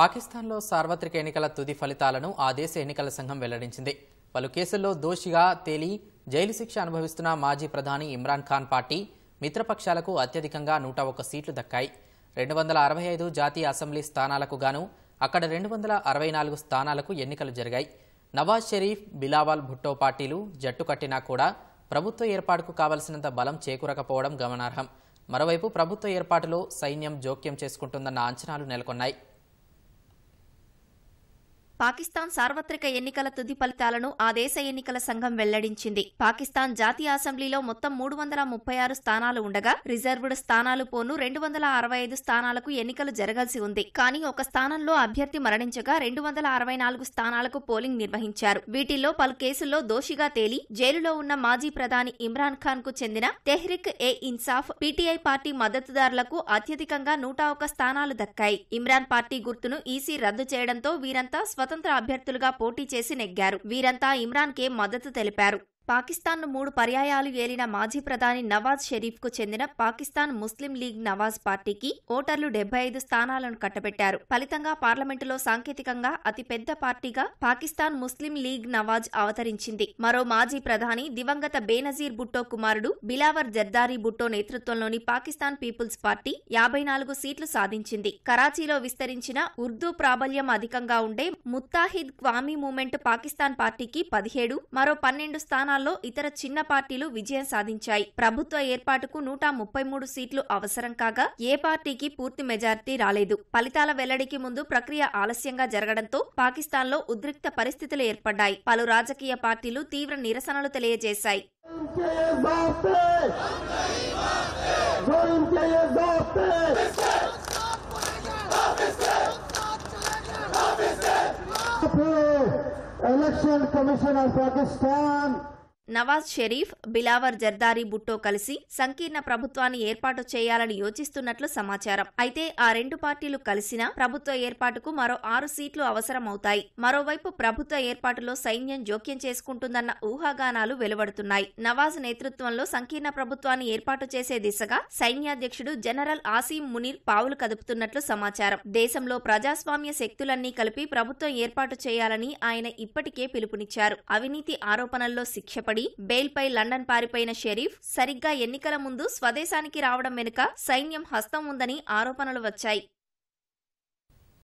పాకిస్తాన్లో సార్వత్రిక ఎన్నికల తుది ఫలితాలను ఆ దేశ ఎన్నికల సంఘం వెల్లడించింది పలు కేసుల్లో దోషిగా తేలి జైలు శిక్ష అనుభవిస్తున్న మాజీ ప్రధాని ఇమ్రాన్ ఖాన్ పార్టీ మిత్రపక్షాలకు అత్యధికంగా నూట ఒక సీట్లు దక్కాయి రెండు వందల అరవై ఐదు జాతీయ అసెంబ్లీ స్థానాలకు గాను అక్కడ రెండు వందల అరవై నాలుగు స్థానాలకు ఎన్నికలు జరిగాయి నవాజ్ షరీఫ్ బిలావాల్ భుట్టో పార్టీలు జట్టు కట్టినా కూడా ప్రభుత్వ ఏర్పాటుకు కావలసినంత బలం చేకూరకపోవడం గమనార్హం మరోవైపు ప్రభుత్వ ఏర్పాటులో సైన్యం జోక్యం చేసుకుంటుందన్న అంచనాలు నెలకొన్నాయి పాకిస్తాన్ సార్వత్రిక ఎన్నికల తుది ఫలితాలను ఆ దేశ ఎన్నికల సంఘం వెల్లడించింది పాకిస్తాన్ జాతీయ అసెంబ్లీలో మొత్తం మూడు వందల ముప్పై ఆరు స్థానాలు ఉండగా రిజర్వ్డ్ స్థానాలు పోను రెండు వందల అరవై ఐదు స్థానాలకు ఎన్నికలు జరగాల్సి ఉంది కానీ ఒక స్థానంలో అభ్యర్థి మరణించగా రెండు వందల అరవై నాలుగు స్థానాలకు పోలింగ్ నిర్వహించారు వీటిల్లో పలు కేసుల్లో దోషిగా తేలి జైలులో ఉన్న మాజీ ప్రధాని ఇమ్రాన్ ఖాన్ కు చెందిన తెహ్రిక్ ఏ ఇన్సాఫ్ పీటీఐ పార్టీ మద్దతుదారులకు అత్యధికంగా నూట ఒక స్థానాలు దక్కాయి ఇమ్రాన్ పార్టీ గుర్తును ఈసీ రద్దు చేయడంతో వీరంతా స్వ స్వతంత్ర అభ్యర్థులుగా పోటీ చేసి నెగ్గారు వీరంతా ఇమ్రాన్ కే మద్దతు తెలిపారు పాకిస్తాన్ను మూడు పర్యాయాలు ఏలిన మాజీ ప్రధాని నవాజ్ షరీఫ్కు చెందిన పాకిస్తాన్ ముస్లిం లీగ్ నవాజ్ పార్టీకి ఓటర్లు డెబ్బై ఐదు స్థానాలను కట్టబెట్టారు ఫలితంగా పార్లమెంటులో సాంకేతికంగా అతిపెద్ద పార్టీగా పాకిస్తాన్ ముస్లిం లీగ్ నవాజ్ అవతరించింది మరో మాజీ ప్రధాని దివంగత బేనజీర్ భుట్టో కుమారుడు బిలావర్ జర్దారీ భుట్టో నేతృత్వంలోని పాకిస్తాన్ పీపుల్స్ పార్టీ యాభై నాలుగు సీట్లు సాధించింది కరాచీలో విస్తరించిన ఉర్దూ ప్రాబల్యం అధికంగా ఉండే ముత్తాహిద్ క్వామీ మూమెంట్ పాకిస్తాన్ పార్టీకి పదిహేడు మరో పన్నెండు స్థానాలు స్థానాల్లో ఇతర చిన్న పార్టీలు విజయం సాధించాయి ప్రభుత్వ ఏర్పాటుకు నూట ముప్పై మూడు సీట్లు అవసరం కాగా ఏ పార్టీకి పూర్తి మెజార్టీ రాలేదు ఫలితాల వెల్లడికి ముందు ప్రక్రియ ఆలస్యంగా జరగడంతో పాకిస్తాన్లో ఉద్రిక్త పరిస్థితులు ఏర్పడ్డాయి పలు రాజకీయ పార్టీలు తీవ్ర నిరసనలు తెలియజేశాయి Election Commission of Pakistan Nawaz Sharif బిలావర్ Zardari బుట్టో కలిసి సంకీర్ణ ప్రభుత్వాన్ని ఏర్పాటు చేయాలని యోచిస్తున్నట్లు సమాచారం అయితే ఆ రెండు పార్టీలు కలిసినా ప్రభుత్వ ఏర్పాటుకు మరో ఆరు సీట్లు అవసరమవుతాయి మరోవైపు ప్రభుత్వ ఏర్పాటులో సైన్యం జోక్యం చేసుకుంటుందన్న ఊహాగానాలు వెలువడుతున్నాయి నవాజ్ నేతృత్వంలో సంకీర్ణ ప్రభుత్వాన్ని ఏర్పాటు చేసే దిశగా సైన్యాధ్యక్షుడు జనరల్ ఆసీం మునీర్ పావులు కదుపుతున్నట్లు సమాచారం దేశంలో ప్రజాస్వామ్య శక్తులన్నీ కలిపి ప్రభుత్వం ఏర్పాటు చేయాలని ఆయన ఇప్పటికే పిలుపునిచ్చారు అవినీతి ఆరోపణల్లో శిక్షపడి పడి బెయిల్పై లండన్ పారిపోయిన షరీఫ్ సరిగ్గా ఎన్నికల ముందు స్వదేశానికి రావడం వెనుక సైన్యం హస్తం ఉందని ఆరోపణలు వచ్చాయి